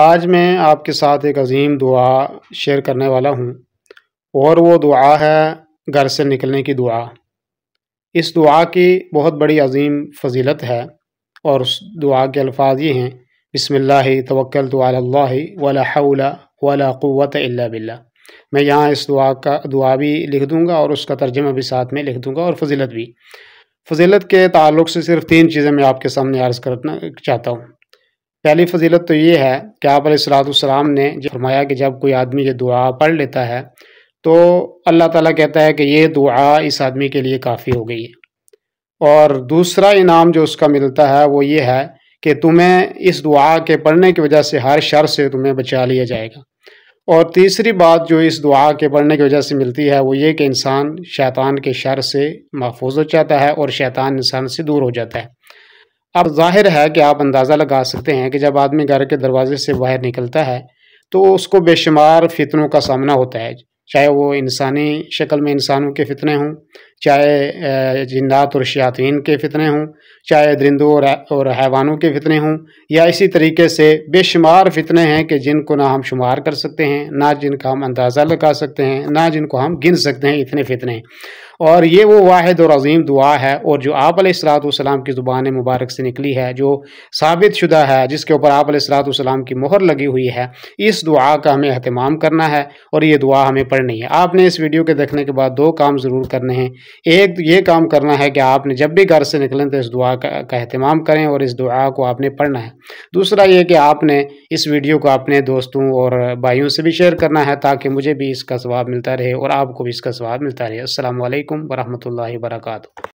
آج میں آپ کے ساتھ ایک عظیم دعا شیئر کرنے والا ہوں اور وہ دعا ہے گھر سے نکلنے کی دعا اس دعا کی بہت بڑی عظیم فضیلت ہے اور اس دعا کے الفاظ یہ ہیں بسم اللہ توکل تو اللہ ولا حول ولا قوت الا باللہ میں یہاں اس دعا کا دعا بھی لکھ دوں گا اور اس کا ترجمہ بھی ساتھ میں لکھ دوں گا اور فضیلت بھی فضیلت کے تعلق سے صرف تین چیزیں میں آپ کے سامنے عرض کرنا چاہتا ہوں پہلی فضیلت تو یہ ہے کہ آپ علیہ السلاۃ السلام نے فرمایا کہ جب کوئی آدمی یہ دعا پڑھ لیتا ہے تو اللہ تعالیٰ کہتا ہے کہ یہ دعا اس آدمی کے لیے کافی ہو گئی ہے اور دوسرا انعام جو اس کا ملتا ہے وہ یہ ہے کہ تمہیں اس دعا کے پڑھنے کی وجہ سے ہر شر سے تمہیں بچا لیا جائے گا اور تیسری بات جو اس دعا کے پڑھنے کی وجہ سے ملتی ہے وہ یہ کہ انسان شیطان کے شر سے محفوظ ہو جاتا ہے اور شیطان انسان سے دور ہو جاتا ہے اب ظاہر ہے کہ آپ اندازہ لگا سکتے ہیں کہ جب آدمی گھر کے دروازے سے باہر نکلتا ہے تو اس کو بے شمار فتنوں کا سامنا ہوتا ہے چاہے وہ انسانی شکل میں انسانوں کے فتنے ہوں چاہے جنات اور شیاطین کے فتنے ہوں چاہے درندوں اور حیوانوں کے فتنے ہوں یا اسی طریقے سے بے شمار فتنے ہیں کہ جن کو نہ ہم شمار کر سکتے ہیں نہ جن کا ہم اندازہ لگا سکتے ہیں نہ جن کو ہم گن سکتے ہیں اتنے ہیں اور یہ وہ واحد اور عظیم دعا ہے اور جو آپ علیہ السلام کی زبان مبارک سے نکلی ہے جو ثابت شدہ ہے جس کے اوپر آپ علیہ السلام کی مہر لگی ہوئی ہے اس دعا کا ہمیں اہتمام کرنا ہے اور یہ دعا ہمیں پڑھنی ہے آپ نے اس ویڈیو کے دیکھنے کے بعد دو کام ضرور کرنے ہیں ایک یہ کام کرنا ہے کہ آپ نے جب بھی گھر سے نکلیں تو اس دعا کا اہتمام کریں اور اس دعا کو آپ نے پڑھنا ہے دوسرا یہ کہ آپ نے اس ویڈیو کو اپنے دوستوں اور بھائیوں سے بھی شیئر کرنا ہے تاکہ مجھے بھی اس کا ثواب ملتا رہے اور آپ کو بھی اس کا ثواب ملتا رہے السلام علیکم ورحمۃ اللہ وبرکاتہ